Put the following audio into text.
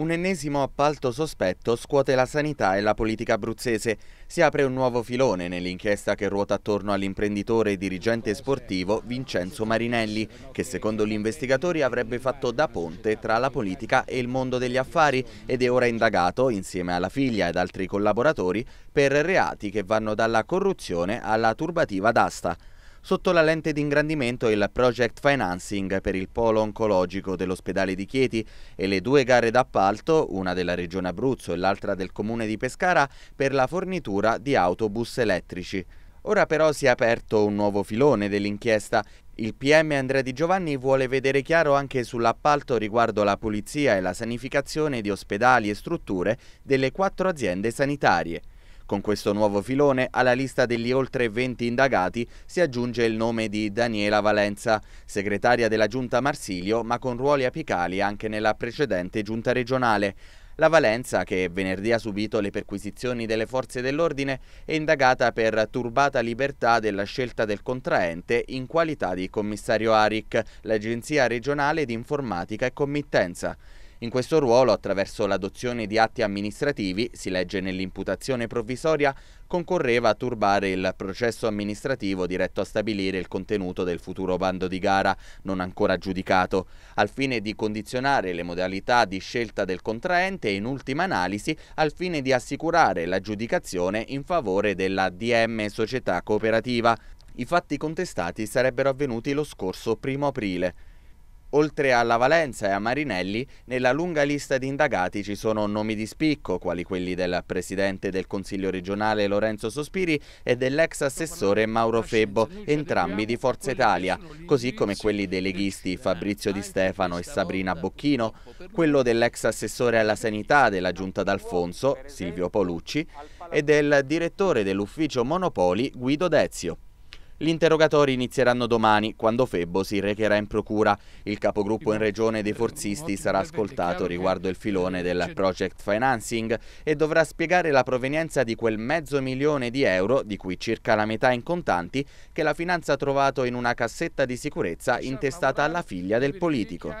Un ennesimo appalto sospetto scuote la sanità e la politica abruzzese. Si apre un nuovo filone nell'inchiesta che ruota attorno all'imprenditore e dirigente sportivo Vincenzo Marinelli, che secondo gli investigatori avrebbe fatto da ponte tra la politica e il mondo degli affari ed è ora indagato, insieme alla figlia ed altri collaboratori, per reati che vanno dalla corruzione alla turbativa d'asta sotto la lente d'ingrandimento il project financing per il polo oncologico dell'ospedale di Chieti e le due gare d'appalto, una della regione Abruzzo e l'altra del comune di Pescara, per la fornitura di autobus elettrici. Ora però si è aperto un nuovo filone dell'inchiesta. Il PM Andrea Di Giovanni vuole vedere chiaro anche sull'appalto riguardo la pulizia e la sanificazione di ospedali e strutture delle quattro aziende sanitarie. Con questo nuovo filone alla lista degli oltre 20 indagati si aggiunge il nome di Daniela Valenza, segretaria della giunta Marsilio ma con ruoli apicali anche nella precedente giunta regionale. La Valenza, che venerdì ha subito le perquisizioni delle forze dell'ordine, è indagata per turbata libertà della scelta del contraente in qualità di commissario ARIC, l'agenzia regionale di informatica e committenza. In questo ruolo, attraverso l'adozione di atti amministrativi, si legge nell'imputazione provvisoria, concorreva a turbare il processo amministrativo diretto a stabilire il contenuto del futuro bando di gara, non ancora giudicato, al fine di condizionare le modalità di scelta del contraente e in ultima analisi al fine di assicurare l'aggiudicazione in favore della DM Società Cooperativa. I fatti contestati sarebbero avvenuti lo scorso primo aprile. Oltre alla Valenza e a Marinelli, nella lunga lista di indagati ci sono nomi di spicco, quali quelli del presidente del Consiglio regionale Lorenzo Sospiri e dell'ex assessore Mauro Febbo, entrambi di Forza Italia, così come quelli dei leghisti Fabrizio Di Stefano e Sabrina Bocchino, quello dell'ex assessore alla sanità della Giunta d'Alfonso, Silvio Polucci, e del direttore dell'ufficio Monopoli Guido Dezio. Gli interrogatori inizieranno domani, quando Febbo si recherà in procura. Il capogruppo in regione dei forzisti sarà ascoltato riguardo il filone del project financing e dovrà spiegare la provenienza di quel mezzo milione di euro, di cui circa la metà in contanti, che la finanza ha trovato in una cassetta di sicurezza intestata alla figlia del politico.